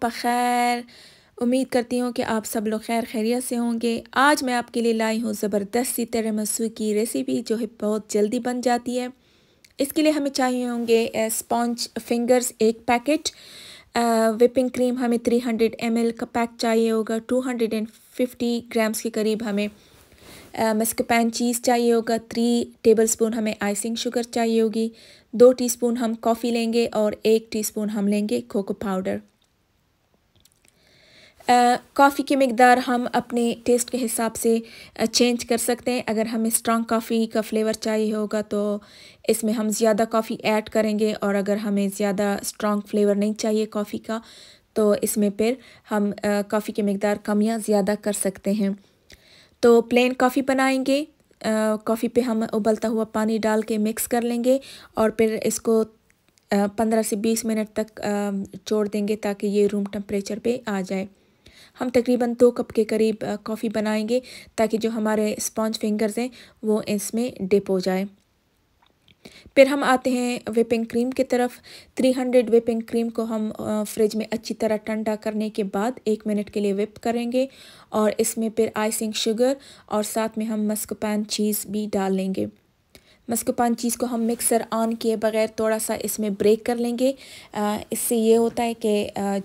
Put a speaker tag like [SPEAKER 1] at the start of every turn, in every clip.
[SPEAKER 1] पखैर उम्मीद करती हूँ कि आप सब लोग खैर खैरियत से होंगे आज मैं आपके लिए लाई हूँ ज़बरदस्त सी तेरे मसू की रेसिपी जो है बहुत जल्दी बन जाती है इसके लिए हमें चाहिए होंगे स्पॉन्ज फिंगर्स एक पैकेट विपिंग uh, क्रीम हमें 300 हंड्रेड का पैक चाहिए होगा 250 ग्राम्स के करीब हमें मस्कपैन uh, चीज़ चाहिए होगा थ्री टेबलस्पून हमें आइसिंग शुगर चाहिए होगी दो टीस्पून हम कॉफ़ी लेंगे और एक टीस्पून हम लेंगे कोको पाउडर कॉफ़ी की मकदार हम अपने टेस्ट के हिसाब से चेंज कर सकते हैं अगर हमें स्ट्रॉन्ग कॉफ़ी का फ्लेवर चाहिए होगा तो इसमें हम ज़्यादा कॉफ़ी ऐड करेंगे और अगर हमें ज़्यादा स्ट्रॉन्ग फ्लेवर नहीं चाहिए कॉफ़ी का तो इसमें फिर हम कॉफ़ी की मकदार कम या ज़्यादा कर सकते हैं तो प्लेन कॉफ़ी बनाएंगे कॉफ़ी पे हम उबलता हुआ पानी डाल के मिक्स कर लेंगे और फिर इसको पंद्रह से बीस मिनट तक छोड़ देंगे ताकि ये रूम टेम्परेचर पे आ जाए हम तकरीबन दो कप के करीब कॉफ़ी बनाएंगे ताकि जो हमारे स्पॉन्ज फिंगर्स हैं वो इसमें डिप हो जाए फिर हम आते हैं विपिंग क्रीम की तरफ 300 विपिंग क्रीम को हम फ्रिज में अच्छी तरह ठंडा करने के बाद एक मिनट के लिए विप करेंगे और इसमें फिर आइसिंग शुगर और साथ में हम मस्क पैन चीज़ भी डाल लेंगे मस्कपान चीज़ को हम मिक्सर ऑन किए बगैर थोड़ा सा इसमें ब्रेक कर लेंगे इससे ये होता है कि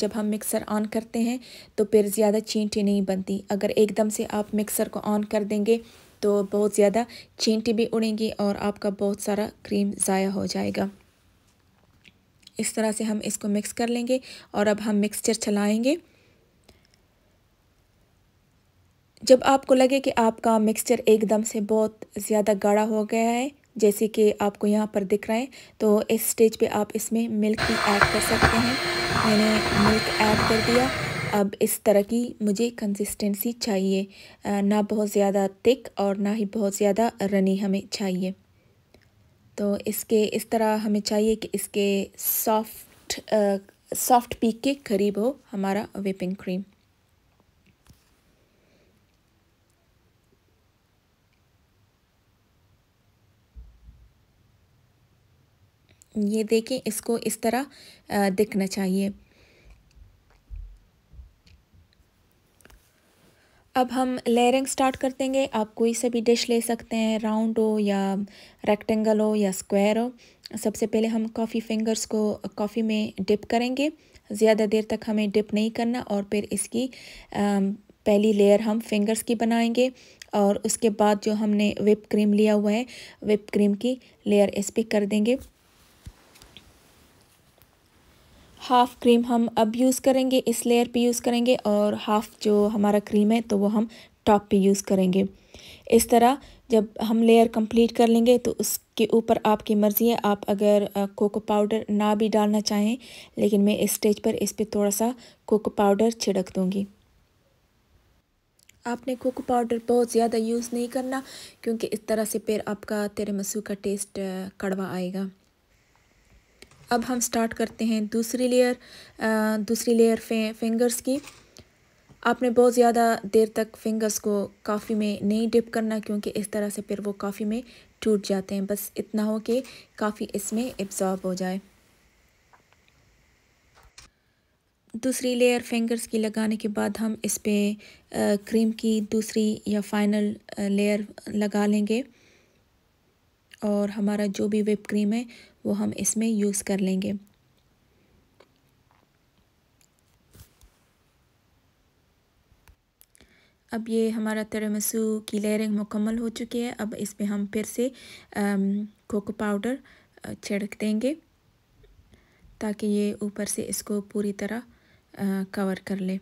[SPEAKER 1] जब हम मिक्सर ऑन करते हैं तो फिर ज़्यादा चींटी नहीं बनती अगर एकदम से आप मिक्सर को ऑन कर देंगे तो बहुत ज़्यादा चींटी भी उड़ेंगी और आपका बहुत सारा क्रीम ज़ाया हो जाएगा इस तरह से हम इसको मिक्स कर लेंगे और अब हम मिक्सचर चलाएँगे जब आपको लगे कि आपका मिक्सचर एकदम से बहुत ज़्यादा गाढ़ा हो गया है जैसे कि आपको यहाँ पर दिख रहा है तो इस स्टेज पे आप इसमें मिल्क भी ऐड कर सकते हैं मैंने मिल्क ऐड कर दिया अब इस तरह की मुझे कंसिस्टेंसी चाहिए ना बहुत ज़्यादा तिक और ना ही बहुत ज़्यादा रनी हमें चाहिए तो इसके इस तरह हमें चाहिए कि इसके सॉफ्ट सॉफ्ट पीक के करीब हो हमारा विपिंग क्रीम ये देखें इसको इस तरह दिखना चाहिए अब हम लेयरिंग स्टार्ट कर देंगे आप कोई से भी डिश ले सकते हैं राउंड हो या रेक्टेंगल हो या स्क्वायर हो सबसे पहले हम कॉफ़ी फिंगर्स को कॉफ़ी में डिप करेंगे ज़्यादा देर तक हमें डिप नहीं करना और फिर इसकी पहली लेयर हम फिंगर्स की बनाएंगे और उसके बाद जो हमने विप क्रीम लिया हुआ है विप क्रीम की लेयर इस पर कर देंगे हाफ़ क्रीम हम अब यूज़ करेंगे इस लेयर पे यूज़ करेंगे और हाफ़ जो हमारा क्रीम है तो वो हम टॉप पे यूज़ करेंगे इस तरह जब हम लेयर कंप्लीट कर लेंगे तो उसके ऊपर आपकी मर्ज़ी है आप अगर कोको पाउडर ना भी डालना चाहें लेकिन मैं इस स्टेज पर इस पर थोड़ा सा कोको पाउडर छिड़क दूँगी आपने कोको पाउडर बहुत ज़्यादा यूज़ नहीं करना क्योंकि इस तरह से फिर आपका तेरे मसू का टेस्ट कड़वा आएगा अब हम स्टार्ट करते हैं दूसरी लेयर दूसरी लेयर फे, फिंगर्स की आपने बहुत ज़्यादा देर तक फिंगर्स को काफ़ी में नहीं डिप करना क्योंकि इस तरह से फिर वो काफ़ी में टूट जाते हैं बस इतना हो कि काफ़ी इसमें एब्ज़ॉर्ब हो जाए दूसरी लेयर फिंगर्स की लगाने के बाद हम इस पर क्रीम की दूसरी या फाइनल लेयर लगा लेंगे और हमारा जो भी विप क्रीम है वो हम इसमें यूज़ कर लेंगे अब ये हमारा तरमसु की लेयरिंग मुकम्मल हो चुकी है अब इस पर हम फिर से कोको पाउडर छिड़क देंगे ताकि ये ऊपर से इसको पूरी तरह कवर कर ले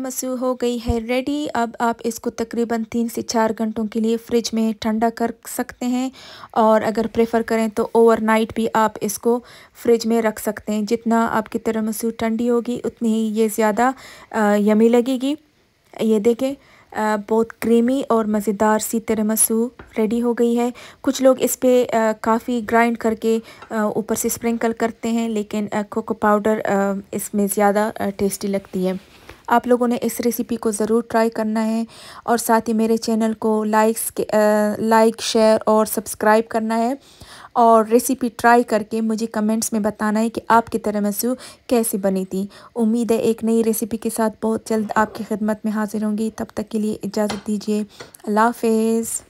[SPEAKER 1] मसू हो गई है रेडी अब आप इसको तकरीबन तीन से चार घंटों के लिए फ्रिज में ठंडा कर सकते हैं और अगर प्रेफर करें तो ओवरनाइट भी आप इसको फ्रिज में रख सकते हैं जितना आपकी मसू ठंडी होगी उतनी ही ये ज़्यादा यमी लगेगी ये देखें बहुत क्रीमी और मज़ेदार सी तिरमसू रेडी हो गई है कुछ लोग इस पर काफ़ी ग्राइंड करके ऊपर से स्प्रिंकल करते हैं लेकिन कोको पाउडर इसमें ज़्यादा टेस्टी लगती है आप लोगों ने इस रेसिपी को ज़रूर ट्राई करना है और साथ ही मेरे चैनल को लाइक्स लाइक शेयर और सब्सक्राइब करना है और रेसिपी ट्राई करके मुझे कमेंट्स में बताना है कि आपकी तरह मसू कैसी बनी थी उम्मीद है एक नई रेसिपी के साथ बहुत जल्द आपकी खिदमत में हाज़िर होंगी तब तक के लिए इजाज़त दीजिए अल्लाह हाफिज़